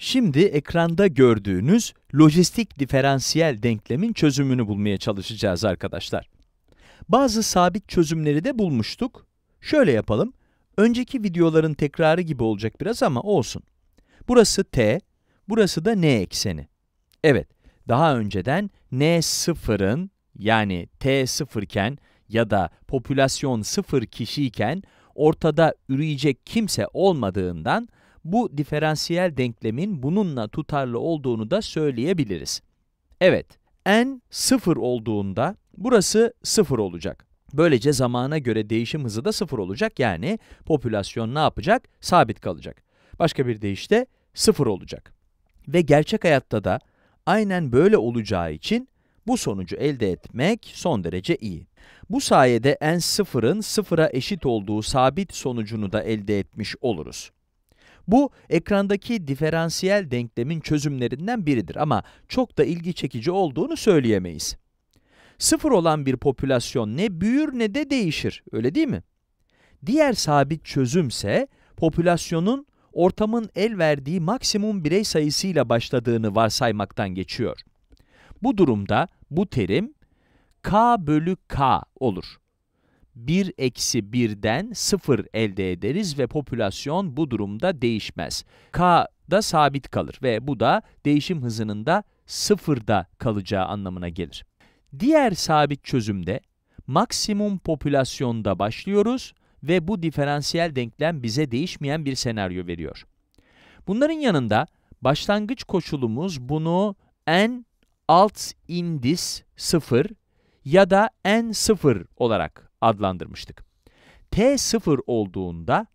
Şimdi ekranda gördüğünüz lojistik diferansiyel denklemin çözümünü bulmaya çalışacağız arkadaşlar. Bazı sabit çözümleri de bulmuştuk. Şöyle yapalım. Önceki videoların tekrarı gibi olacak biraz ama olsun. Burası t, burası da n ekseni. Evet, daha önceden n sıfırın, yani t sıfırken ya da popülasyon sıfır kişiyken ortada üreyecek kimse olmadığından bu diferansiyel denklemin bununla tutarlı olduğunu da söyleyebiliriz. Evet, n 0 olduğunda burası 0 olacak. Böylece zamana göre değişim hızı da 0 olacak yani popülasyon ne yapacak? Sabit kalacak. Başka bir deyişte 0 olacak. Ve gerçek hayatta da aynen böyle olacağı için bu sonucu elde etmek son derece iyi. Bu sayede n sıfırın sıfıra eşit olduğu sabit sonucunu da elde etmiş oluruz. Bu ekrandaki diferansiyel denklemin çözümlerinden biridir ama çok da ilgi çekici olduğunu söyleyemeyiz. Sıfır olan bir popülasyon ne büyür ne de değişir, öyle değil mi? Diğer sabit çözümse popülasyonun ortamın el verdiği maksimum birey sayısıyla başladığını varsaymaktan geçiyor. Bu durumda bu terim k bölü k olur. 1 eksi 1'den 0 elde ederiz ve popülasyon bu durumda değişmez. K da sabit kalır ve bu da değişim hızının da sıfırda kalacağı anlamına gelir. Diğer sabit çözümde maksimum popülasyonda başlıyoruz ve bu diferansiyel denklem bize değişmeyen bir senaryo veriyor. Bunların yanında başlangıç koşulumuz bunu n alt indis 0 ya da n0 olarak adlandırmıştık. T sıfır olduğunda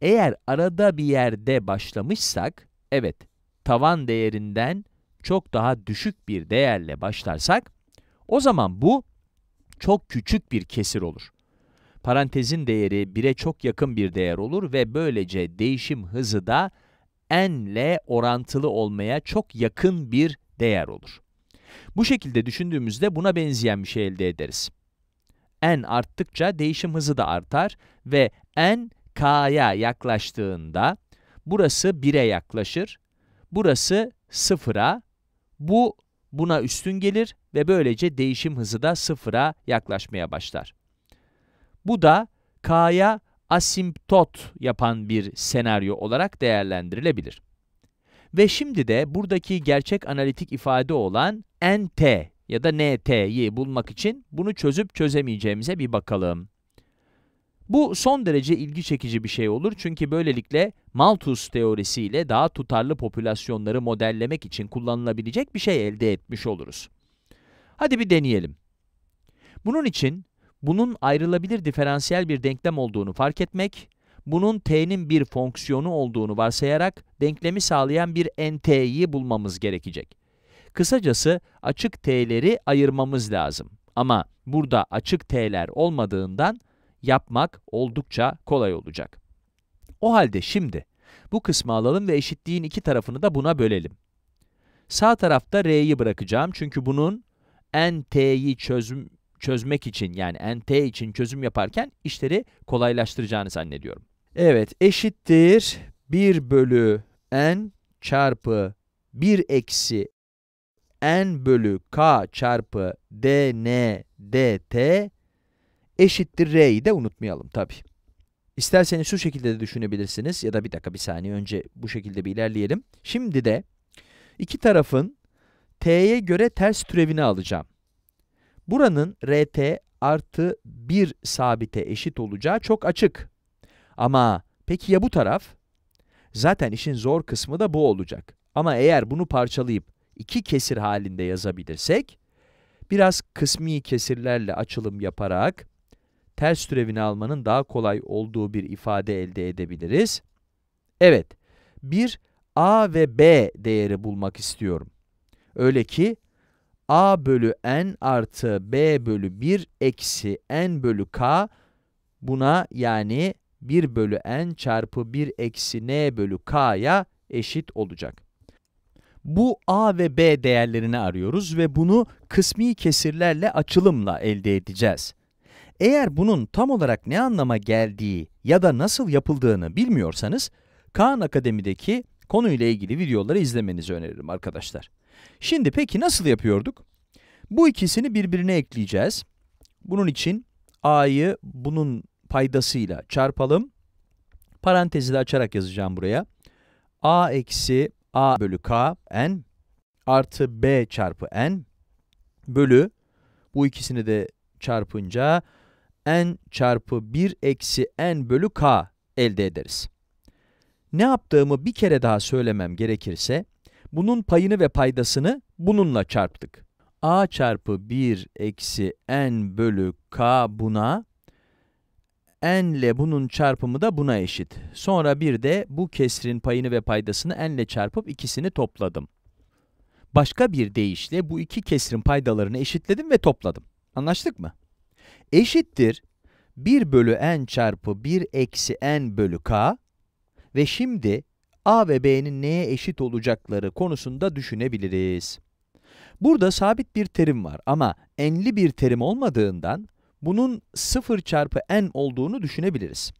eğer arada bir yerde başlamışsak, evet tavan değerinden çok daha düşük bir değerle başlarsak, o zaman bu çok küçük bir kesir olur. Parantezin değeri 1'e çok yakın bir değer olur ve böylece değişim hızı da n ile orantılı olmaya çok yakın bir değer olur. Bu şekilde düşündüğümüzde buna benzeyen bir şey elde ederiz n arttıkça değişim hızı da artar ve n k'ya yaklaştığında burası 1'e yaklaşır, burası 0'a, bu buna üstün gelir ve böylece değişim hızı da 0'a yaklaşmaya başlar. Bu da k'ya asimptot yapan bir senaryo olarak değerlendirilebilir. Ve şimdi de buradaki gerçek analitik ifade olan nt ya da NT'yi bulmak için bunu çözüp çözemeyeceğimize bir bakalım. Bu son derece ilgi çekici bir şey olur çünkü böylelikle Malthus teorisiyle daha tutarlı popülasyonları modellemek için kullanılabilecek bir şey elde etmiş oluruz. Hadi bir deneyelim. Bunun için bunun ayrılabilir diferansiyel bir denklem olduğunu fark etmek, bunun t'nin bir fonksiyonu olduğunu varsayarak denklemi sağlayan bir nt'yi bulmamız gerekecek. Kısacası açık T'leri ayırmamız lazım. Ama burada açık T'ler olmadığından yapmak oldukça kolay olacak. O halde şimdi bu kısmı alalım ve eşitliğin iki tarafını da buna bölelim. Sağ tarafta r'yi bırakacağım çünkü bunun n't'yi çözüm, çözmek için yani nt için çözüm yaparken işleri kolaylaştıracağını zannediyorum. Evet eşittir 1 bölü n çarpı 1 eksi n bölü k çarpı dn dt eşittir r'yi de unutmayalım tabi. İsterseniz şu şekilde de düşünebilirsiniz ya da bir dakika bir saniye önce bu şekilde bir ilerleyelim. Şimdi de iki tarafın t'ye göre ters türevini alacağım. Buranın rt artı 1 sabite eşit olacağı çok açık. Ama peki ya bu taraf? Zaten işin zor kısmı da bu olacak. Ama eğer bunu parçalayıp iki kesir halinde yazabilirsek, biraz kısmi kesirlerle açılım yaparak ters türevini almanın daha kolay olduğu bir ifade elde edebiliriz. Evet, bir a ve b değeri bulmak istiyorum. Öyle ki a bölü n artı b bölü 1 eksi n bölü k buna yani 1 bölü n çarpı 1 eksi n bölü k'ya eşit olacak. Bu A ve B değerlerini arıyoruz ve bunu kısmi kesirlerle açılımla elde edeceğiz. Eğer bunun tam olarak ne anlama geldiği ya da nasıl yapıldığını bilmiyorsanız, Kaan Akademi'deki konuyla ilgili videoları izlemenizi öneririm arkadaşlar. Şimdi peki nasıl yapıyorduk? Bu ikisini birbirine ekleyeceğiz. Bunun için a'yı bunun paydasıyla çarpalım. Parantezi de açarak yazacağım buraya. a eksi a bölü k n artı b çarpı n bölü bu ikisini de çarpınca n çarpı 1 eksi n bölü k elde ederiz. Ne yaptığımı bir kere daha söylemem gerekirse, bunun payını ve paydasını bununla çarptık. a çarpı 1 eksi n bölü k buna n ile bunun çarpımı da buna eşit. Sonra bir de bu kesrin payını ve paydasını n ile çarpıp ikisini topladım. Başka bir deyişle bu iki kesrin paydalarını eşitledim ve topladım. Anlaştık mı? Eşittir 1 bölü n çarpı 1 eksi n bölü k ve şimdi a ve b'nin neye eşit olacakları konusunda düşünebiliriz. Burada sabit bir terim var ama n'li bir terim olmadığından bunun 0 çarpı n olduğunu düşünebiliriz.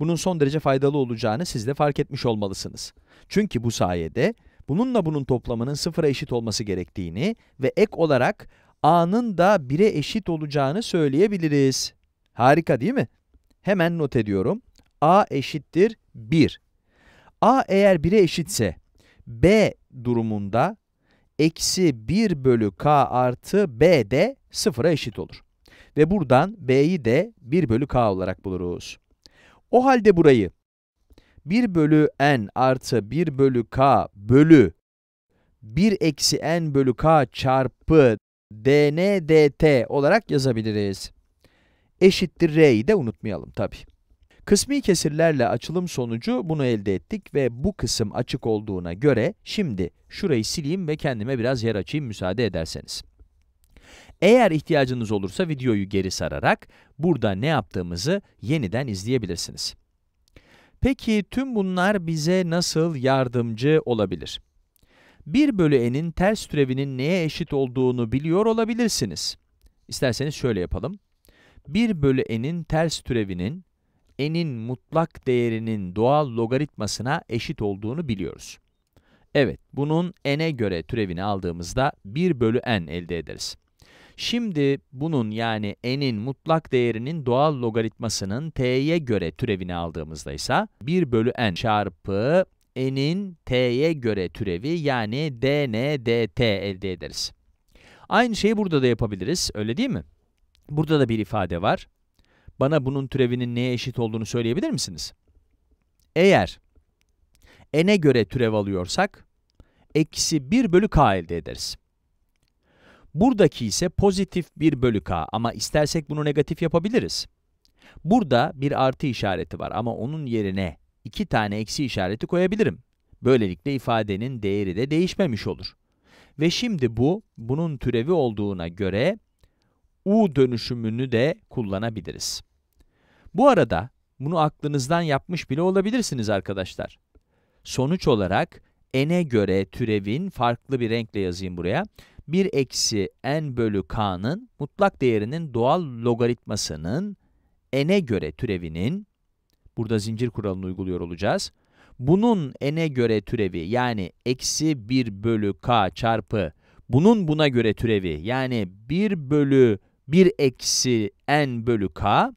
Bunun son derece faydalı olacağını siz de fark etmiş olmalısınız. Çünkü bu sayede bununla bunun toplamının 0'a eşit olması gerektiğini ve ek olarak a'nın da 1'e eşit olacağını söyleyebiliriz. Harika değil mi? Hemen not ediyorum. a eşittir 1. a eğer 1'e eşitse b durumunda eksi 1 bölü k artı b de 0'a eşit olur. Ve buradan B'yi de 1 bölü K olarak buluruz. O halde burayı 1 bölü n artı 1 bölü k bölü 1 eksi n bölü k çarpı dn dt olarak yazabiliriz. Eşittir r'yi de unutmayalım tabi. Kısmi kesirlerle açılım sonucu bunu elde ettik ve bu kısım açık olduğuna göre şimdi şurayı sileyim ve kendime biraz yer açayım müsaade ederseniz. Eğer ihtiyacınız olursa videoyu geri sararak burada ne yaptığımızı yeniden izleyebilirsiniz. Peki tüm bunlar bize nasıl yardımcı olabilir? 1 bölü n'in ters türevinin neye eşit olduğunu biliyor olabilirsiniz. İsterseniz şöyle yapalım. 1 bölü n'in ters türevinin n'in mutlak değerinin doğal logaritmasına eşit olduğunu biliyoruz. Evet, bunun n'e göre türevini aldığımızda 1 bölü n elde ederiz. Şimdi bunun yani n'in mutlak değerinin doğal logaritmasının t'ye göre türevini aldığımızda ise 1 bölü n çarpı n'in t'ye göre türevi yani dn dt elde ederiz. Aynı şeyi burada da yapabiliriz, öyle değil mi? Burada da bir ifade var. Bana bunun türevinin neye eşit olduğunu söyleyebilir misiniz? Eğer n'e göre türev alıyorsak, eksi 1 bölü k elde ederiz. Buradaki ise pozitif bir bölü k ama istersek bunu negatif yapabiliriz. Burada bir artı işareti var ama onun yerine iki tane eksi işareti koyabilirim. Böylelikle ifadenin değeri de değişmemiş olur. Ve şimdi bu, bunun türevi olduğuna göre u dönüşümünü de kullanabiliriz. Bu arada bunu aklınızdan yapmış bile olabilirsiniz arkadaşlar. Sonuç olarak n'e göre türevin farklı bir renkle yazayım buraya. 1 eksi n bölü k'nın mutlak değerinin doğal logaritmasının n'e göre türevinin, burada zincir kuralını uyguluyor olacağız, bunun n'e göre türevi yani eksi 1 bölü k çarpı bunun buna göre türevi yani 1 bölü 1 eksi n bölü k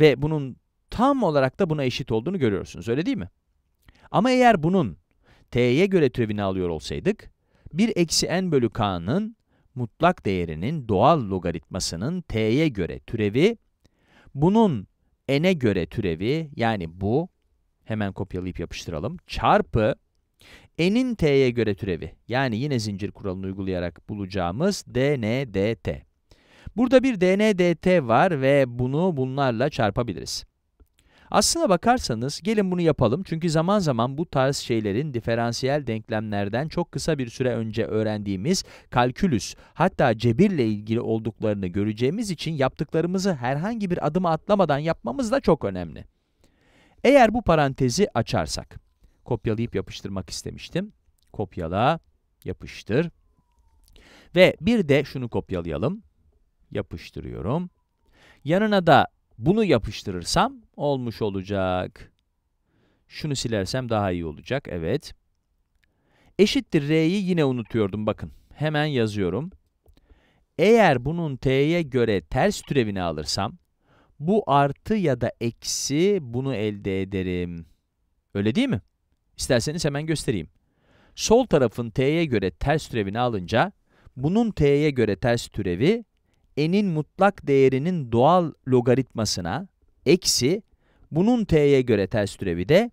ve bunun tam olarak da buna eşit olduğunu görüyorsunuz öyle değil mi? Ama eğer bunun t'ye göre türevini alıyor olsaydık 1 eksi n bölü k'nın mutlak değerinin doğal logaritmasının t'ye göre türevi, bunun n'e göre türevi, yani bu, hemen kopyalayıp yapıştıralım, çarpı n'in t'ye göre türevi, yani yine zincir kuralını uygulayarak bulacağımız dn dt. Burada bir dn dt var ve bunu bunlarla çarpabiliriz. Aslına bakarsanız gelin bunu yapalım çünkü zaman zaman bu tarz şeylerin diferansiyel denklemlerden çok kısa bir süre önce öğrendiğimiz kalkülüs hatta cebirle ilgili olduklarını göreceğimiz için yaptıklarımızı herhangi bir adıma atlamadan yapmamız da çok önemli. Eğer bu parantezi açarsak, kopyalayıp yapıştırmak istemiştim. Kopyala, yapıştır. Ve bir de şunu kopyalayalım. Yapıştırıyorum. Yanına da bunu yapıştırırsam olmuş olacak. Şunu silersem daha iyi olacak. Evet. Eşittir R'yi yine unutuyordum. Bakın hemen yazıyorum. Eğer bunun T'ye göre ters türevini alırsam bu artı ya da eksi bunu elde ederim. Öyle değil mi? İsterseniz hemen göstereyim. Sol tarafın t'ye göre ters türevini alınca bunun t'ye göre ters türevi n'in mutlak değerinin doğal logaritmasına eksi, bunun t'ye göre ters türevi de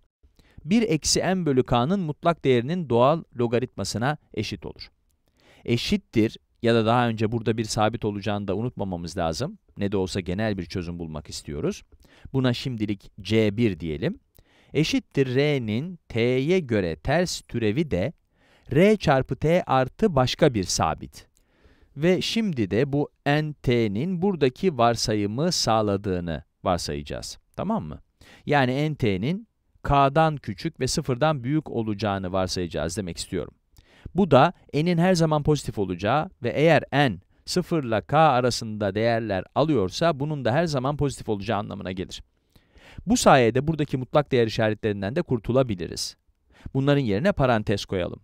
1 eksi n bölü k'nın mutlak değerinin doğal logaritmasına eşit olur. Eşittir ya da daha önce burada bir sabit olacağını da unutmamamız lazım. Ne de olsa genel bir çözüm bulmak istiyoruz. Buna şimdilik c1 diyelim. Eşittir r'nin t'ye göre ters türevi de r çarpı t artı başka bir sabit. Ve şimdi de bu nt'nin buradaki varsayımı sağladığını varsayacağız. Tamam mı? Yani nt'nin k'dan küçük ve sıfırdan büyük olacağını varsayacağız demek istiyorum. Bu da n'in her zaman pozitif olacağı ve eğer n 0 ile k arasında değerler alıyorsa bunun da her zaman pozitif olacağı anlamına gelir. Bu sayede buradaki mutlak değer işaretlerinden de kurtulabiliriz. Bunların yerine parantez koyalım.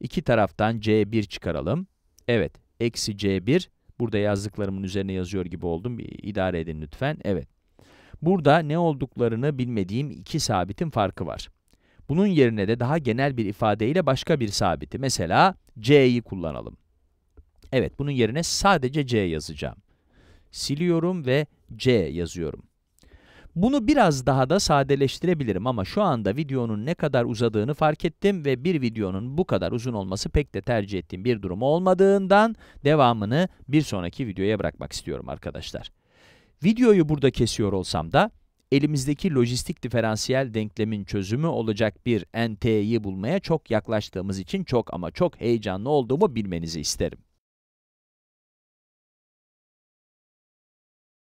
İki taraftan c1 çıkaralım. Evet, eksi C1. Burada yazdıklarımın üzerine yazıyor gibi oldum. İdare edin lütfen. Evet. Burada ne olduklarını bilmediğim iki sabitin farkı var. Bunun yerine de daha genel bir ifadeyle başka bir sabiti, mesela c'yi kullanalım. Evet, bunun yerine sadece c yazacağım. Siliyorum ve c yazıyorum. Bunu biraz daha da sadeleştirebilirim ama şu anda videonun ne kadar uzadığını fark ettim ve bir videonun bu kadar uzun olması pek de tercih ettiğim bir durum olmadığından devamını bir sonraki videoya bırakmak istiyorum arkadaşlar. Videoyu burada kesiyor olsam da elimizdeki lojistik diferansiyel denklemin çözümü olacak bir NT'yi bulmaya çok yaklaştığımız için çok ama çok heyecanlı olduğumu bilmenizi isterim.